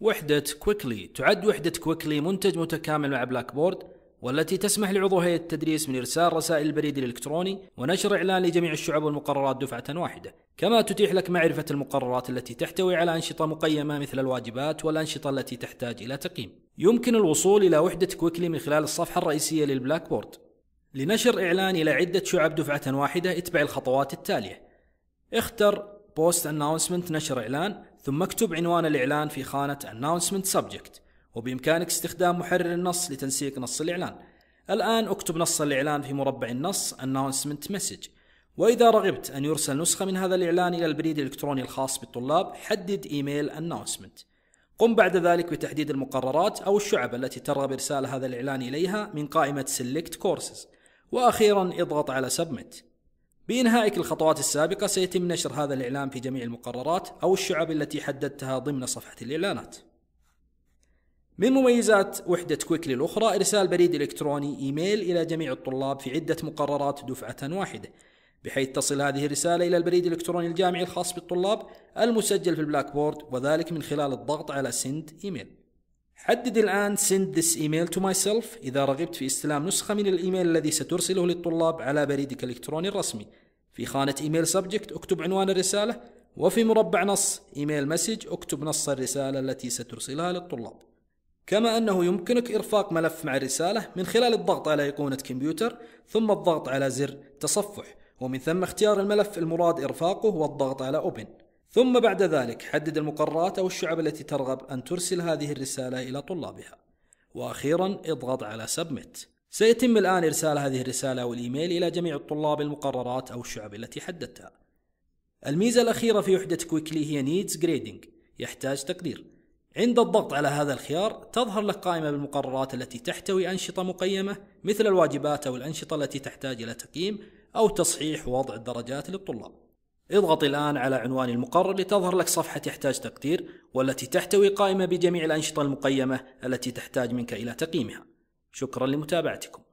وحدة كويكلي تعد وحدة كويكلي منتج متكامل مع بلاك بورد والتي تسمح لعضو هيئة التدريس من إرسال رسائل البريد الإلكتروني ونشر إعلان لجميع الشعب والمقررات دفعة واحدة كما تتيح لك معرفة المقررات التي تحتوي على أنشطة مقيمة مثل الواجبات والأنشطة التي تحتاج إلى تقييم يمكن الوصول إلى وحدة كويكلي من خلال الصفحة الرئيسية للبلاك بورد لنشر إعلان إلى عدة شعب دفعة واحدة اتبع الخطوات التالية اختر بوست اناونسمنت نشر اعلان ثم اكتب عنوان الاعلان في خانه اناونسمنت سبجكت وبامكانك استخدام محرر النص لتنسيق نص الاعلان الان اكتب نص الاعلان في مربع النص اناونسمنت مسج واذا رغبت ان يرسل نسخه من هذا الاعلان الى البريد الالكتروني الخاص بالطلاب حدد ايميل اناونسمنت قم بعد ذلك بتحديد المقررات او الشعب التي ترغب ارسال هذا الاعلان اليها من قائمه سيلكت كورسز واخيرا اضغط على سبمت بإنهائك الخطوات السابقة سيتم نشر هذا الإعلان في جميع المقررات أو الشعب التي حددتها ضمن صفحة الإعلانات. من مميزات وحدة كويكلي الأخرى إرسال بريد إلكتروني إيميل إلى جميع الطلاب في عدة مقررات دفعة واحدة بحيث تصل هذه الرسالة إلى البريد الإلكتروني الجامعي الخاص بالطلاب المسجل في البلاك بورد وذلك من خلال الضغط على سند إيميل حدد الآن send this email to myself إذا رغبت في استلام نسخة من الإيميل الذي سترسله للطلاب على بريدك الإلكتروني الرسمي في خانة إيميل subject اكتب عنوان الرسالة وفي مربع نص إيميل مسج اكتب نص الرسالة التي سترسلها للطلاب كما أنه يمكنك إرفاق ملف مع الرسالة من خلال الضغط على أيقونة كمبيوتر ثم الضغط على زر تصفح ومن ثم اختيار الملف المراد إرفاقه والضغط على Open ثم بعد ذلك حدد المقررات أو الشعب التي ترغب أن ترسل هذه الرسالة إلى طلابها وأخيرا اضغط على سبمت سيتم الآن إرسال هذه الرسالة والإيميل إلى جميع الطلاب المقررات أو الشعب التي حددتها الميزة الأخيرة في وحدة كويكلي هي نيدز جريدنج يحتاج تقدير عند الضغط على هذا الخيار تظهر لك قائمة بالمقررات التي تحتوي أنشطة مقيمة مثل الواجبات أو الأنشطة التي تحتاج إلى تقييم أو تصحيح وضع الدرجات للطلاب اضغط الآن على عنوان المقرر لتظهر لك صفحة يحتاج تقدير والتي تحتوي قائمة بجميع الأنشطة المقيمة التي تحتاج منك إلى تقييمها شكرا لمتابعتكم